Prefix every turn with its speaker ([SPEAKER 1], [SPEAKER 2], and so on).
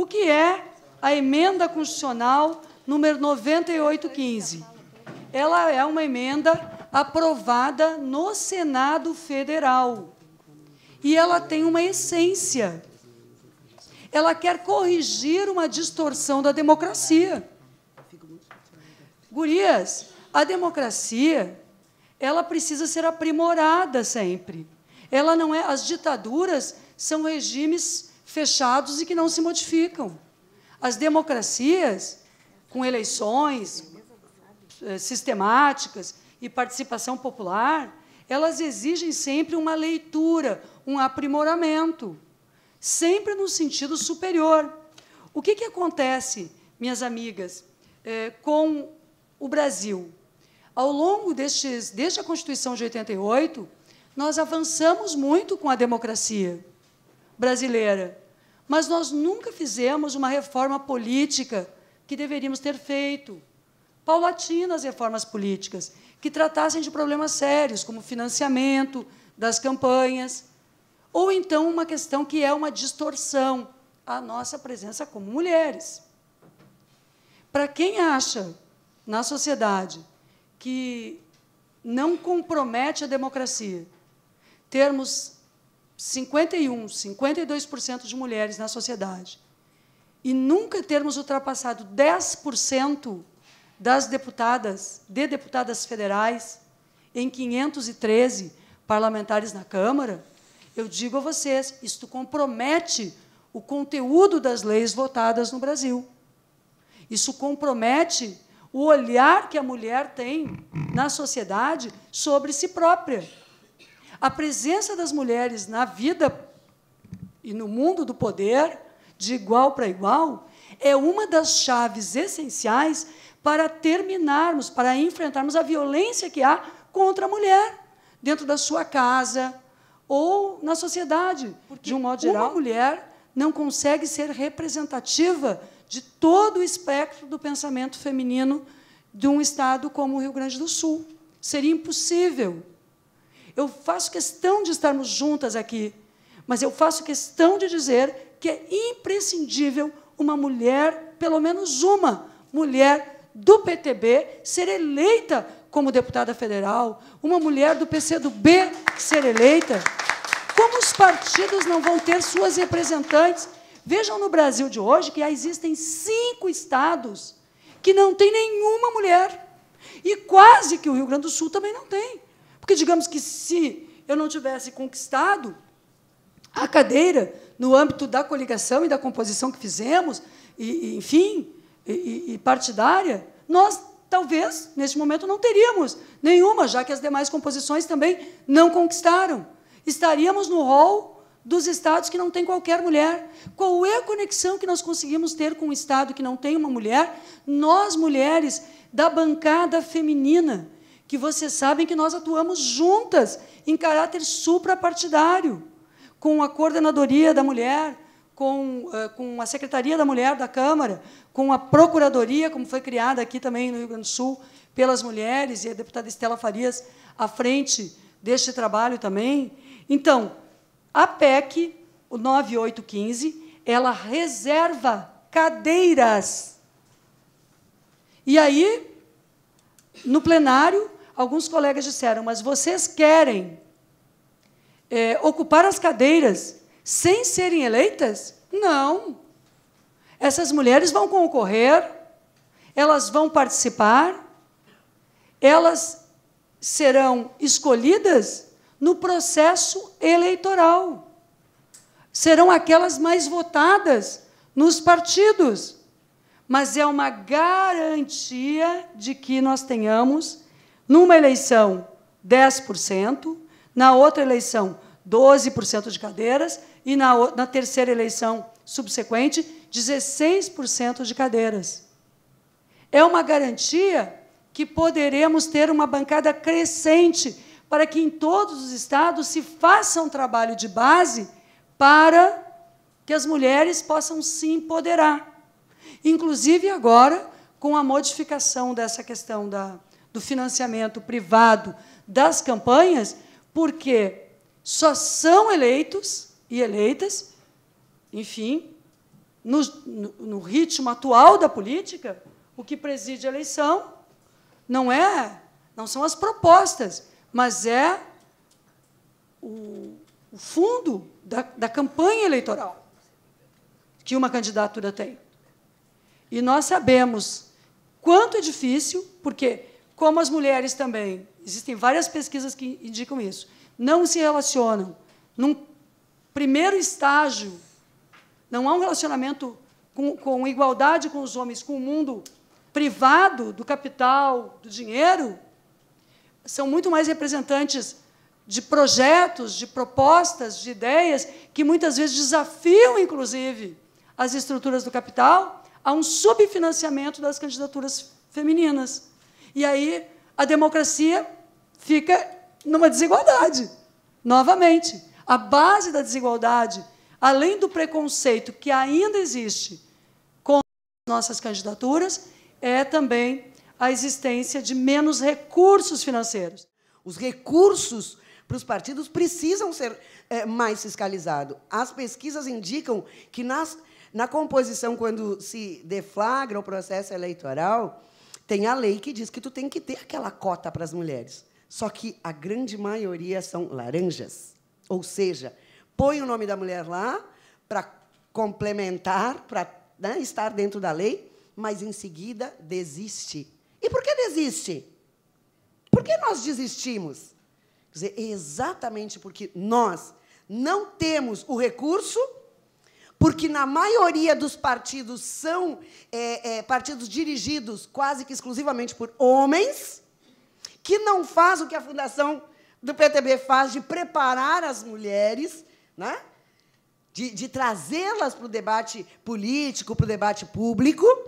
[SPEAKER 1] O que é a emenda constitucional número 9815? Ela é uma emenda aprovada no Senado Federal. E ela tem uma essência. Ela quer corrigir uma distorção da democracia. Gurias, a democracia, ela precisa ser aprimorada sempre. Ela não é as ditaduras são regimes fechados e que não se modificam. As democracias, com eleições eh, sistemáticas e participação popular, elas exigem sempre uma leitura, um aprimoramento, sempre no sentido superior. O que, que acontece, minhas amigas, eh, com o Brasil? Ao longo destes, desde a Constituição de 88, nós avançamos muito com a democracia brasileira. Mas nós nunca fizemos uma reforma política que deveríamos ter feito. Paulatinas reformas políticas, que tratassem de problemas sérios, como financiamento das campanhas, ou então uma questão que é uma distorção à nossa presença como mulheres. Para quem acha na sociedade que não compromete a democracia termos 51, 52% de mulheres na sociedade e nunca termos ultrapassado 10% das deputadas, de deputadas federais, em 513 parlamentares na Câmara, eu digo a vocês, isto compromete o conteúdo das leis votadas no Brasil. Isso compromete o olhar que a mulher tem na sociedade sobre si própria a presença das mulheres na vida e no mundo do poder, de igual para igual, é uma das chaves essenciais para terminarmos, para enfrentarmos a violência que há contra a mulher dentro da sua casa ou na sociedade, Porque de um modo geral. Uma mulher não consegue ser representativa de todo o espectro do pensamento feminino de um estado como o Rio Grande do Sul. Seria impossível eu faço questão de estarmos juntas aqui, mas eu faço questão de dizer que é imprescindível uma mulher, pelo menos uma mulher do PTB, ser eleita como deputada federal, uma mulher do PCdoB ser eleita. Como os partidos não vão ter suas representantes? Vejam no Brasil de hoje que existem cinco estados que não têm nenhuma mulher. E quase que o Rio Grande do Sul também não tem. Porque, digamos que se eu não tivesse conquistado a cadeira no âmbito da coligação e da composição que fizemos, e, e enfim, e, e partidária, nós talvez, neste momento, não teríamos nenhuma, já que as demais composições também não conquistaram. Estaríamos no rol dos estados que não tem qualquer mulher. Qual é a conexão que nós conseguimos ter com um estado que não tem uma mulher? Nós, mulheres da bancada feminina, que vocês sabem que nós atuamos juntas em caráter suprapartidário, com a coordenadoria da mulher, com, uh, com a Secretaria da Mulher da Câmara, com a Procuradoria, como foi criada aqui também no Rio Grande do Sul, pelas mulheres, e a deputada Estela Farias à frente deste trabalho também. Então, a PEC, o 9815, ela reserva cadeiras. E aí, no plenário, alguns colegas disseram, mas vocês querem é, ocupar as cadeiras sem serem eleitas? Não. Essas mulheres vão concorrer, elas vão participar, elas serão escolhidas no processo eleitoral. Serão aquelas mais votadas nos partidos. Mas é uma garantia de que nós tenhamos numa eleição, 10%, na outra eleição, 12% de cadeiras, e na, na terceira eleição subsequente, 16% de cadeiras. É uma garantia que poderemos ter uma bancada crescente para que em todos os estados se faça um trabalho de base para que as mulheres possam se empoderar. Inclusive agora, com a modificação dessa questão da, do financiamento privado das campanhas, porque só são eleitos e eleitas, enfim, no, no ritmo atual da política, o que preside a eleição não é, não são as propostas, mas é o, o fundo da, da campanha eleitoral que uma candidatura tem. E nós sabemos quanto é difícil, porque como as mulheres também, existem várias pesquisas que indicam isso, não se relacionam. Num primeiro estágio, não há um relacionamento com, com igualdade com os homens, com o mundo privado do capital, do dinheiro, são muito mais representantes de projetos, de propostas, de ideias que muitas vezes desafiam, inclusive, as estruturas do capital a um subfinanciamento das candidaturas femininas. E aí a democracia fica numa desigualdade, novamente. A base da desigualdade, além do preconceito que ainda existe com nossas candidaturas, é também a existência de menos recursos financeiros. Os recursos para os partidos precisam
[SPEAKER 2] ser é, mais fiscalizados. As pesquisas indicam que nas, na composição, quando se deflagra o processo eleitoral, tem a lei que diz que tu tem que ter aquela cota para as mulheres. Só que a grande maioria são laranjas. Ou seja, põe o nome da mulher lá para complementar, para né, estar dentro da lei, mas em seguida desiste. E por que desiste? Por que nós desistimos? Quer dizer, é exatamente porque nós não temos o recurso porque na maioria dos partidos são é, é, partidos dirigidos quase que exclusivamente por homens, que não faz o que a fundação do PTB faz de preparar as mulheres, né? de, de trazê-las para o debate político, para o debate público,